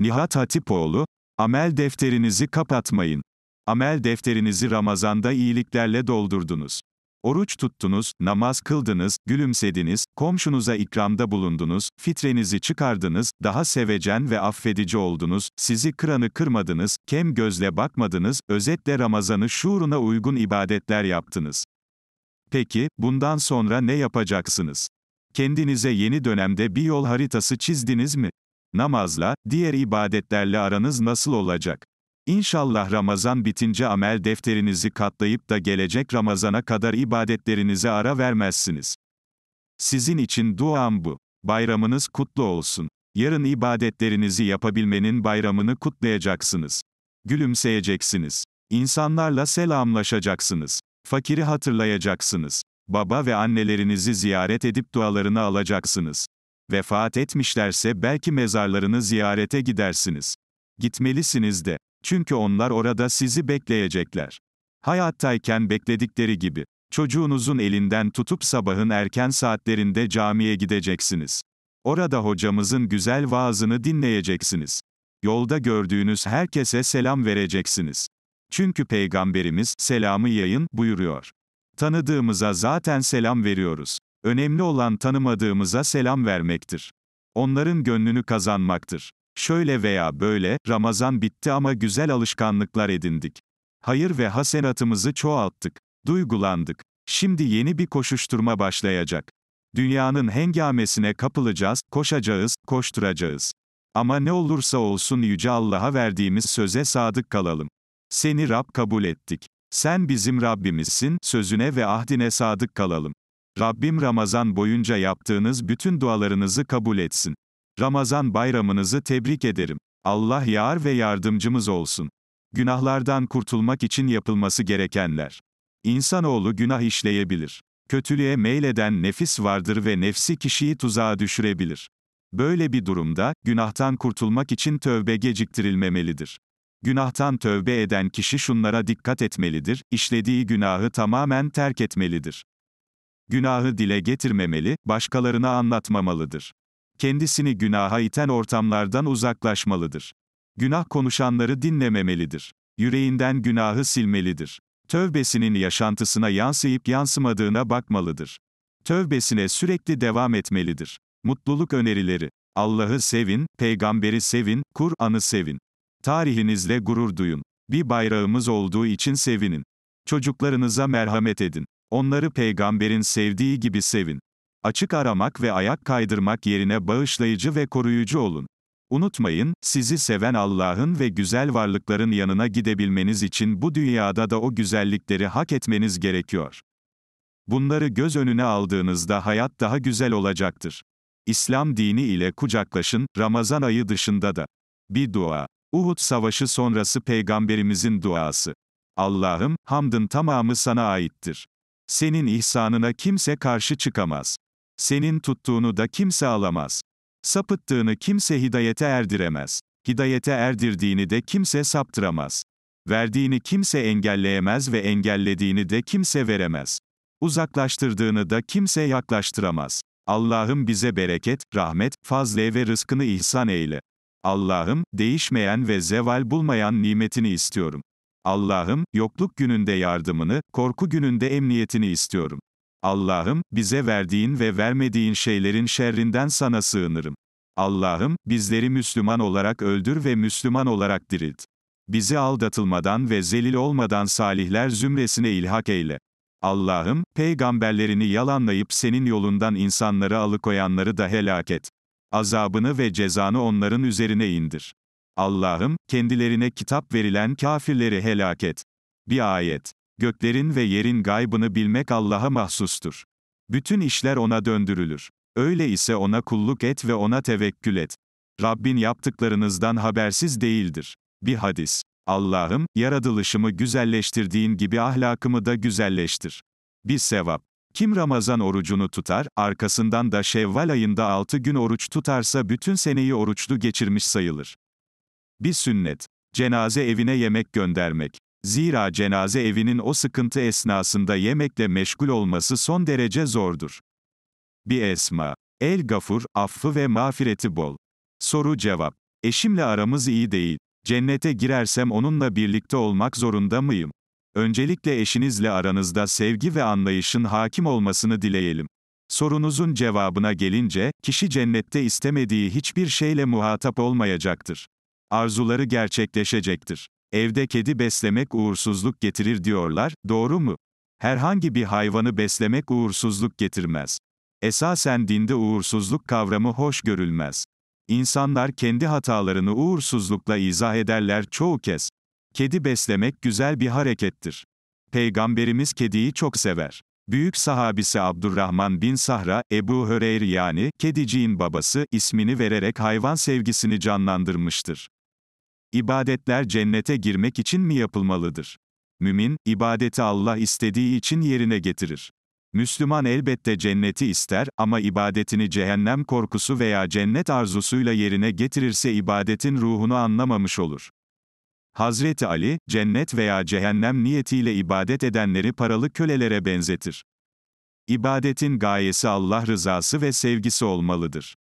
Nihat Hatipoğlu, amel defterinizi kapatmayın. Amel defterinizi Ramazan'da iyiliklerle doldurdunuz. Oruç tuttunuz, namaz kıldınız, gülümsediniz, komşunuza ikramda bulundunuz, fitrenizi çıkardınız, daha sevecen ve affedici oldunuz, sizi kıranı kırmadınız, kem gözle bakmadınız, özetle Ramazan'ı şuuruna uygun ibadetler yaptınız. Peki, bundan sonra ne yapacaksınız? Kendinize yeni dönemde bir yol haritası çizdiniz mi? namazla, diğer ibadetlerle aranız nasıl olacak? İnşallah Ramazan bitince amel defterinizi katlayıp da gelecek Ramazana kadar ibadetlerinize ara vermezsiniz. Sizin için duam bu. Bayramınız kutlu olsun. Yarın ibadetlerinizi yapabilmenin bayramını kutlayacaksınız. Gülümseyeceksiniz. İnsanlarla selamlaşacaksınız. Fakiri hatırlayacaksınız. Baba ve annelerinizi ziyaret edip dualarını alacaksınız. Vefat etmişlerse belki mezarlarını ziyarete gidersiniz. Gitmelisiniz de. Çünkü onlar orada sizi bekleyecekler. Hayattayken bekledikleri gibi. Çocuğunuzun elinden tutup sabahın erken saatlerinde camiye gideceksiniz. Orada hocamızın güzel vaazını dinleyeceksiniz. Yolda gördüğünüz herkese selam vereceksiniz. Çünkü Peygamberimiz, selamı yayın, buyuruyor. Tanıdığımıza zaten selam veriyoruz. Önemli olan tanımadığımıza selam vermektir. Onların gönlünü kazanmaktır. Şöyle veya böyle, Ramazan bitti ama güzel alışkanlıklar edindik. Hayır ve hasenatımızı çoğalttık. Duygulandık. Şimdi yeni bir koşuşturma başlayacak. Dünyanın hengamesine kapılacağız, koşacağız, koşturacağız. Ama ne olursa olsun Yüce Allah'a verdiğimiz söze sadık kalalım. Seni Rab kabul ettik. Sen bizim Rabbimizsin, sözüne ve ahdine sadık kalalım. Rabbim Ramazan boyunca yaptığınız bütün dualarınızı kabul etsin. Ramazan bayramınızı tebrik ederim. Allah yar ve yardımcımız olsun. Günahlardan kurtulmak için yapılması gerekenler. İnsanoğlu günah işleyebilir. Kötülüğe meyleden nefis vardır ve nefsi kişiyi tuzağa düşürebilir. Böyle bir durumda, günahtan kurtulmak için tövbe geciktirilmemelidir. Günahtan tövbe eden kişi şunlara dikkat etmelidir, işlediği günahı tamamen terk etmelidir. Günahı dile getirmemeli, başkalarına anlatmamalıdır. Kendisini günaha iten ortamlardan uzaklaşmalıdır. Günah konuşanları dinlememelidir. Yüreğinden günahı silmelidir. Tövbesinin yaşantısına yansıyıp yansımadığına bakmalıdır. Tövbesine sürekli devam etmelidir. Mutluluk önerileri. Allah'ı sevin, peygamberi sevin, Kur'an'ı sevin. Tarihinizle gurur duyun. Bir bayrağımız olduğu için sevinin. Çocuklarınıza merhamet edin. Onları peygamberin sevdiği gibi sevin. Açık aramak ve ayak kaydırmak yerine bağışlayıcı ve koruyucu olun. Unutmayın, sizi seven Allah'ın ve güzel varlıkların yanına gidebilmeniz için bu dünyada da o güzellikleri hak etmeniz gerekiyor. Bunları göz önüne aldığınızda hayat daha güzel olacaktır. İslam dini ile kucaklaşın, Ramazan ayı dışında da. Bir dua. Uhud Savaşı sonrası Peygamberimizin duası. Allah'ım, hamdın tamamı sana aittir. Senin ihsanına kimse karşı çıkamaz. Senin tuttuğunu da kimse alamaz. Sapıttığını kimse hidayete erdiremez. Hidayete erdirdiğini de kimse saptıramaz. Verdiğini kimse engelleyemez ve engellediğini de kimse veremez. Uzaklaştırdığını da kimse yaklaştıramaz. Allah'ım bize bereket, rahmet, fazle ve rızkını ihsan eyle. Allah'ım, değişmeyen ve zeval bulmayan nimetini istiyorum. Allah'ım, yokluk gününde yardımını, korku gününde emniyetini istiyorum. Allah'ım, bize verdiğin ve vermediğin şeylerin şerrinden sana sığınırım. Allah'ım, bizleri Müslüman olarak öldür ve Müslüman olarak dirilt. Bizi aldatılmadan ve zelil olmadan salihler zümresine ilhak eyle. Allah'ım, peygamberlerini yalanlayıp senin yolundan insanları alıkoyanları da helak et. Azabını ve cezanı onların üzerine indir. Allah'ım, kendilerine kitap verilen kafirleri helak et. Bir ayet. Göklerin ve yerin gaybını bilmek Allah'a mahsustur. Bütün işler ona döndürülür. Öyle ise ona kulluk et ve ona tevekkül et. Rabbin yaptıklarınızdan habersiz değildir. Bir hadis. Allah'ım, yaratılışımı güzelleştirdiğin gibi ahlakımı da güzelleştir. Bir sevap. Kim Ramazan orucunu tutar, arkasından da Şevval ayında 6 gün oruç tutarsa bütün seneyi oruçlu geçirmiş sayılır. Bir sünnet, cenaze evine yemek göndermek. Zira cenaze evinin o sıkıntı esnasında yemekle meşgul olması son derece zordur. Bir esma. El gafur, affı ve mağfireti bol. Soru cevap. Eşimle aramız iyi değil. Cennete girersem onunla birlikte olmak zorunda mıyım? Öncelikle eşinizle aranızda sevgi ve anlayışın hakim olmasını dileyelim. Sorunuzun cevabına gelince, kişi cennette istemediği hiçbir şeyle muhatap olmayacaktır arzuları gerçekleşecektir. Evde kedi beslemek uğursuzluk getirir diyorlar, doğru mu? Herhangi bir hayvanı beslemek uğursuzluk getirmez. Esasen dinde uğursuzluk kavramı hoş görülmez. İnsanlar kendi hatalarını uğursuzlukla izah ederler çoğu kez. Kedi beslemek güzel bir harekettir. Peygamberimiz kediyi çok sever. Büyük sahabisi Abdurrahman bin Sahra, Ebu Höreyr yani, kediciğin babası, ismini vererek hayvan sevgisini canlandırmıştır. İbadetler cennete girmek için mi yapılmalıdır? Mümin, ibadeti Allah istediği için yerine getirir. Müslüman elbette cenneti ister ama ibadetini cehennem korkusu veya cennet arzusuyla yerine getirirse ibadetin ruhunu anlamamış olur. Hazreti Ali, cennet veya cehennem niyetiyle ibadet edenleri paralı kölelere benzetir. İbadetin gayesi Allah rızası ve sevgisi olmalıdır.